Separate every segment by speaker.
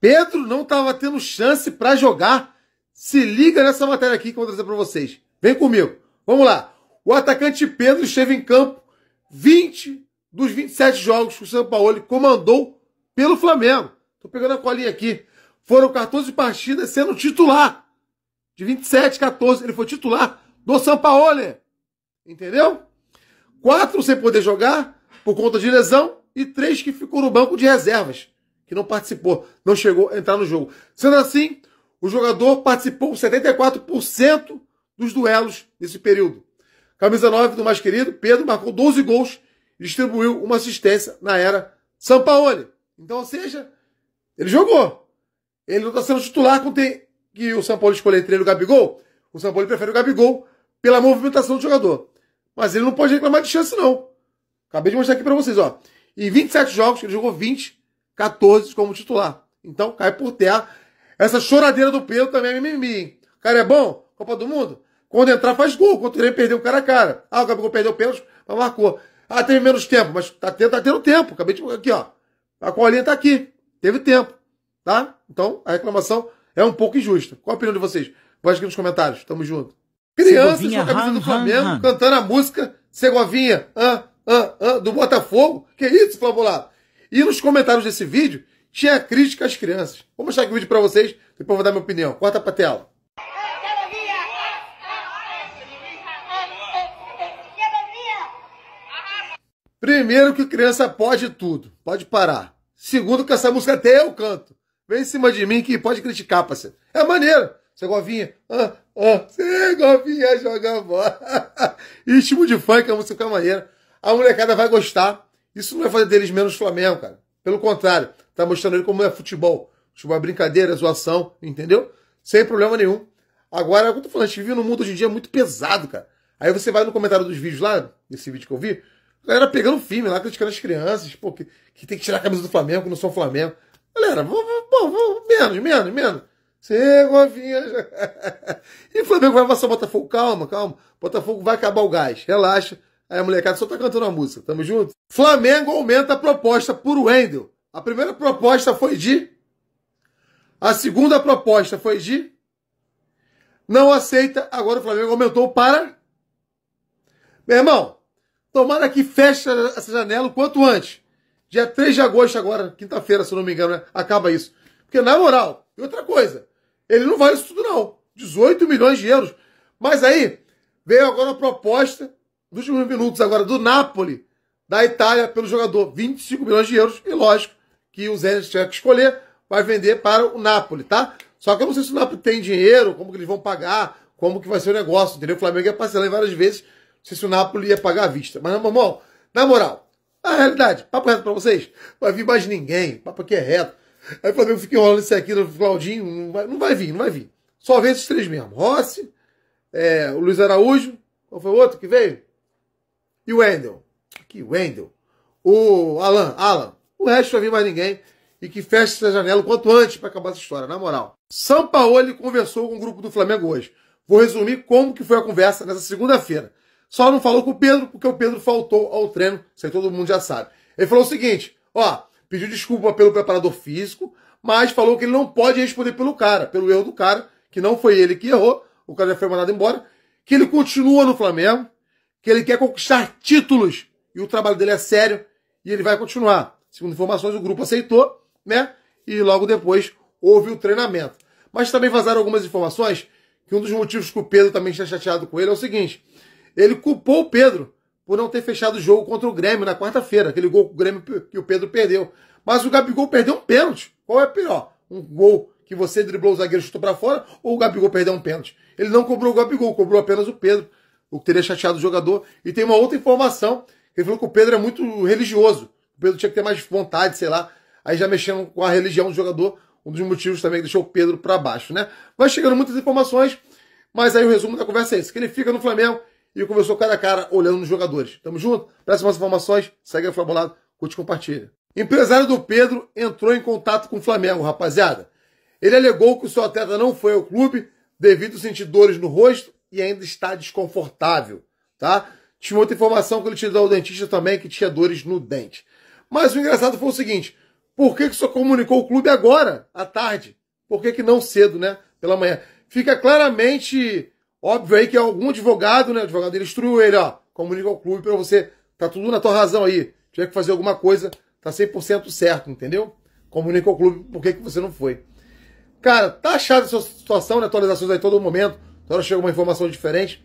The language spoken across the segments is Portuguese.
Speaker 1: Pedro não estava tendo chance para jogar. Se liga nessa matéria aqui que eu vou trazer para vocês. Vem comigo. Vamos lá. O atacante Pedro esteve em campo 20 dos 27 jogos que o São Paulo comandou pelo Flamengo. Estou pegando a colinha aqui. Foram 14 partidas sendo titular. De 27, 14, ele foi titular do São Paulo. Entendeu? Quatro sem poder jogar por conta de lesão e três que ficou no banco de reservas que não participou, não chegou a entrar no jogo. Sendo assim, o jogador participou 74% dos duelos nesse período. Camisa 9 do mais querido, Pedro marcou 12 gols e distribuiu uma assistência na era Sampaoli. Então, ou seja, ele jogou. Ele não está sendo titular quando tem que o Sampaoli escolheu entre ele o Gabigol. O Sampaoli prefere o Gabigol pela movimentação do jogador. Mas ele não pode reclamar de chance, não. Acabei de mostrar aqui para vocês, ó. Em 27 jogos, ele jogou 20, 14 como titular. Então cai por terra. Essa choradeira do Pedro também é mimimi, hein? O cara é bom? Copa do Mundo? Quando entrar faz gol, quando o perdeu o cara a é cara. Ah, o Gabigol perdeu o pênalti, mas marcou. Ah, teve menos tempo, mas tá tendo, tá tendo tempo. Acabei de. Aqui, ó. A colinha tá aqui. Teve tempo. Tá? Então, a reclamação é um pouco injusta. Qual a opinião de vocês? Vai aqui nos comentários. Tamo junto. Crianças com a camisa do Flamengo, han, han. cantando a música Segovinha, ah, ah, ah, do Botafogo. Que isso, Flamengo? E nos comentários desse vídeo tinha crítica às crianças. Vou mostrar aqui o vídeo para vocês, depois vou dar minha opinião. Corta pra tela. Primeiro que criança pode tudo, pode parar. Segundo que essa música até eu canto. Vem em cima de mim que pode criticar, parceiro. É maneiro. Segovinha, é ah, ah, Segovinha é joga bola. e estilo de funk, a música fica é maneira. A molecada vai gostar. Isso não vai é fazer deles menos Flamengo, cara. Pelo contrário, tá mostrando ele como é futebol. Futebol é brincadeira, é zoação, entendeu? Sem problema nenhum. Agora, como é eu tô falando, a gente vive num mundo hoje em dia muito pesado, cara. Aí você vai no comentário dos vídeos lá, desse vídeo que eu vi, a galera pegando filme lá, criticando as crianças, pô, que, que tem que tirar a camisa do Flamengo, que não são Flamengo. Galera, vou, vou, vou, menos, menos, menos. vinha. e o Flamengo vai passar o Botafogo. Calma, calma. Botafogo vai acabar o gás. Relaxa. Aí a molecada só tá cantando a música. Tamo junto? Flamengo aumenta a proposta por Wendel. A primeira proposta foi de. A segunda proposta foi de. Não aceita. Agora o Flamengo aumentou para. Meu irmão, tomara que feche essa janela o quanto antes. Dia 3 de agosto, agora, quinta-feira, se não me engano, né? acaba isso. Porque, na moral, e outra coisa, ele não vale isso tudo, não. 18 milhões de euros. Mas aí, veio agora a proposta nos últimos minutos agora do Napoli, da Itália, pelo jogador. 25 milhões de euros. E lógico que o Zenit tiver que escolher, vai vender para o Napoli, tá? Só que eu não sei se o Napoli tem dinheiro, como que eles vão pagar, como que vai ser o negócio, entendeu? O Flamengo ia parcelar em várias vezes, não sei se o Napoli ia pagar à vista. Mas, meu irmão, na moral, na realidade, papo reto para vocês, vai vir mais ninguém, papo aqui é reto. Aí o Flamengo fica enrolando isso aqui no Claudinho, não vai, não vai vir, não vai vir. Só vê esses três mesmo. Rossi, é, o Luiz Araújo, qual foi o outro que veio? E o Wendel? Que Wendel? O Alan, Alan. O resto não vir mais ninguém. E que feche essa janela o quanto antes para acabar essa história, na moral. São Paulo conversou com o grupo do Flamengo hoje. Vou resumir como que foi a conversa nessa segunda-feira. Só não falou com o Pedro, porque o Pedro faltou ao treino, isso aí todo mundo já sabe. Ele falou o seguinte, ó, pediu desculpa pelo preparador físico, mas falou que ele não pode responder pelo cara, pelo erro do cara, que não foi ele que errou, o cara já foi mandado embora, que ele continua no Flamengo, que ele quer conquistar títulos e o trabalho dele é sério e ele vai continuar. Segundo informações, o grupo aceitou, né? E logo depois houve o treinamento. Mas também vazaram algumas informações que um dos motivos que o Pedro também está chateado com ele é o seguinte: ele culpou o Pedro por não ter fechado o jogo contra o Grêmio na quarta-feira, aquele gol que o Grêmio que o Pedro perdeu. Mas o Gabigol perdeu um pênalti. Qual é pior? Um gol que você driblou o zagueiro e chutou para fora ou o Gabigol perdeu um pênalti? Ele não cobrou o Gabigol, cobrou apenas o Pedro o que teria chateado o jogador. E tem uma outra informação, ele falou que o Pedro é muito religioso. O Pedro tinha que ter mais vontade, sei lá. Aí já mexendo com a religião do jogador, um dos motivos também que deixou o Pedro para baixo, né? Vai chegando muitas informações, mas aí o resumo da conversa é esse, que ele fica no Flamengo e conversou cara a cara, olhando nos jogadores. Tamo junto? Próximas informações, segue a Flambolado, curte e compartilha. Empresário do Pedro entrou em contato com o Flamengo, rapaziada. Ele alegou que o seu atleta não foi ao clube devido a sentir dores no rosto e ainda está desconfortável, tá? Tinha outra informação que ele tinha dado ao dentista também, que tinha dores no dente. Mas o engraçado foi o seguinte, por que, que só comunicou o clube agora, à tarde? Por que, que não cedo, né? Pela manhã. Fica claramente óbvio aí que é algum advogado, né? O advogado ele instruiu ele, ó, comunica ao clube para você, tá tudo na tua razão aí. Tiver que fazer alguma coisa, tá 100% certo, entendeu? Comunica ao clube por que, que você não foi. Cara, tá achada essa situação, né? Atualizações aí todo momento. Toda então, hora chega uma informação diferente.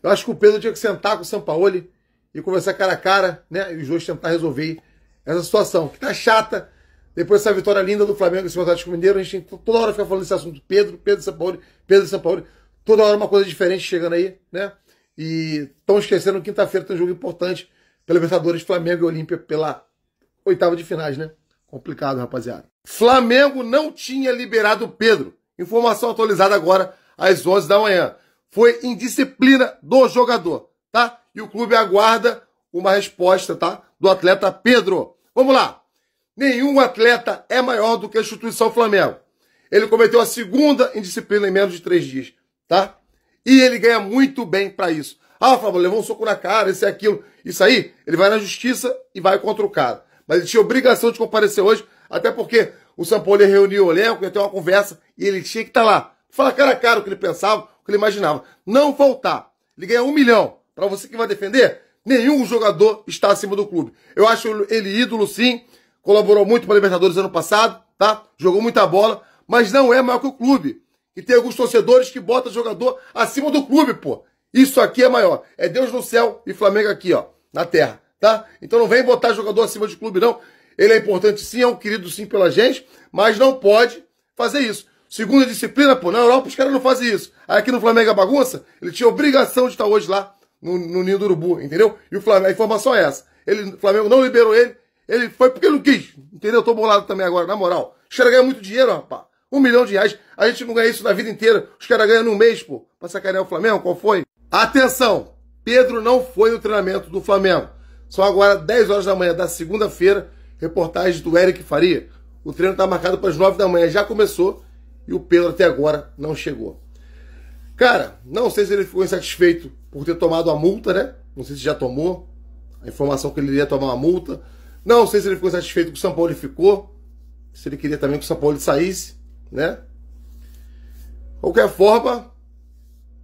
Speaker 1: Eu acho que o Pedro tinha que sentar com o Sampaoli e conversar cara a cara, né? E os dois tentar resolver essa situação, que tá chata. Depois dessa vitória linda do Flamengo em cima do Atlético Mineiro, a gente tem toda hora fica falando desse assunto. Pedro, Pedro Sampaoli, Pedro Sampaoli. Toda hora uma coisa diferente chegando aí, né? E estão esquecendo que quinta-feira tem um jogo importante pela Libertadores Flamengo e Olímpia pela oitava de finais, né? Complicado, rapaziada. Flamengo não tinha liberado o Pedro. Informação atualizada agora às 11 da manhã. Foi indisciplina do jogador, tá? E o clube aguarda uma resposta, tá? Do atleta Pedro. Vamos lá. Nenhum atleta é maior do que a instituição Flamengo. Ele cometeu a segunda indisciplina em menos de três dias, tá? E ele ganha muito bem para isso. Ah, Flamengo, levou um soco na cara, isso é aquilo. Isso aí, ele vai na justiça e vai contra o cara. Mas ele tinha obrigação de comparecer hoje, até porque o Paulo reuniu o elenco, ia ter uma conversa e ele tinha que estar tá lá. Fala cara a cara o que ele pensava, o que ele imaginava. Não voltar. Ele ganha um milhão. Para você que vai defender, nenhum jogador está acima do clube. Eu acho ele ídolo sim. Colaborou muito para a Libertadores ano passado, tá? Jogou muita bola, mas não é maior que o clube. E tem alguns torcedores que botam jogador acima do clube, pô. Isso aqui é maior. É Deus no céu e Flamengo aqui, ó, na terra, tá? Então não vem botar jogador acima de clube, não. Ele é importante sim, é um querido sim pela gente, mas não pode fazer isso. Segunda disciplina, pô, na Europa os caras não fazem isso. Aí aqui no Flamengo é bagunça, ele tinha obrigação de estar hoje lá no, no Ninho do Urubu, entendeu? E o Flamengo, a informação é essa. Ele, o Flamengo não liberou ele, ele foi porque não quis, entendeu? Tô bolado também agora, na moral. Os caras ganham muito dinheiro, rapaz. Um milhão de reais. A gente não ganha isso na vida inteira. Os caras ganham num mês, pô. Pra sacanear o Flamengo, qual foi? Atenção! Pedro não foi no treinamento do Flamengo. São agora 10 horas da manhã da segunda-feira, reportagem do Eric Faria. O treino está marcado para as 9 da manhã, já começou e o Pedro até agora não chegou. Cara, não sei se ele ficou insatisfeito por ter tomado a multa, né? Não sei se já tomou. A informação que ele iria tomar uma multa. Não sei se ele ficou insatisfeito com o São Paulo ele ficou. Se ele queria também que o São Paulo saísse, né? Qualquer forma,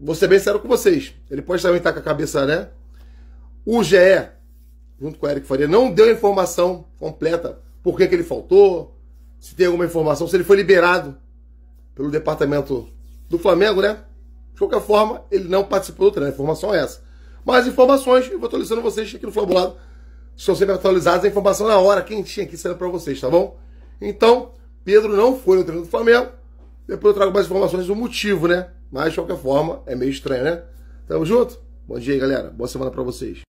Speaker 1: vou ser bem sério com vocês. Ele pode também estar com a cabeça, né? O GE, junto com o Eric Faria, não deu informação completa. Por que, que ele faltou? Se tem alguma informação, se ele foi liberado pelo departamento do Flamengo, né? De qualquer forma, ele não participou do né? treino. A informação é essa. Mais informações, eu vou atualizando vocês aqui no Flambulado. São sempre atualizados a informação na hora, quentinha aqui será para vocês, tá bom? Então, Pedro não foi no treino do Flamengo. Depois eu trago mais informações do motivo, né? Mas, de qualquer forma, é meio estranho, né? Tamo junto? Bom dia, galera. Boa semana para vocês.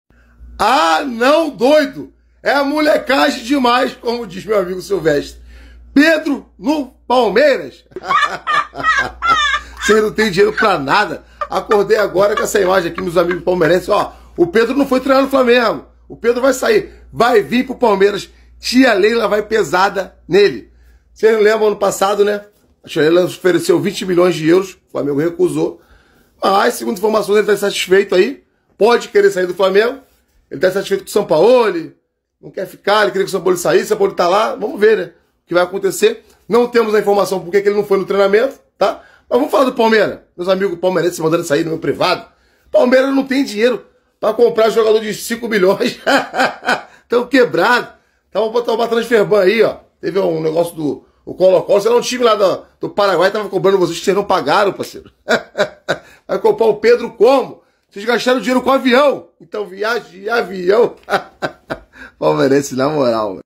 Speaker 1: Ah, não, doido! É molecagem demais, como diz meu amigo Silvestre. Pedro no Palmeiras. Você não tem dinheiro para nada. Acordei agora com essa imagem aqui, meus amigos palmeirenses. Ó, o Pedro não foi treinar no Flamengo. O Pedro vai sair, vai vir pro Palmeiras. Tia Leila vai pesada nele. Vocês lembram ano passado, né? A Tia Leila ofereceu 20 milhões de euros. O Flamengo recusou. Mas, segundo informações, ele está satisfeito aí. Pode querer sair do Flamengo. Ele está satisfeito com o São Paulo. Não quer ficar, ele queria que o São Paulo saísse. O São Paulo tá lá. Vamos ver, né? que vai acontecer. Não temos a informação porque que ele não foi no treinamento, tá? Mas vamos falar do Palmeiras. Meus amigos palmeirenses mandando sair no meu privado. Palmeiras não tem dinheiro para comprar jogador de 5 milhões. Estão quebrados. Tava tá, botando uma transferban aí, ó. Teve um negócio do o Colo-Colo. Você era um time lá do, do Paraguai, tava cobrando vocês que vocês não pagaram, parceiro. vai comprar o Pedro como? Vocês gastaram dinheiro com avião. Então viagem de avião. Palmeirense, na moral, mano.